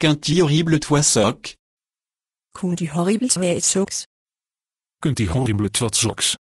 Kunt u horrible twassoks? Kunt u horrible sok's? Kunt u horrible sok's?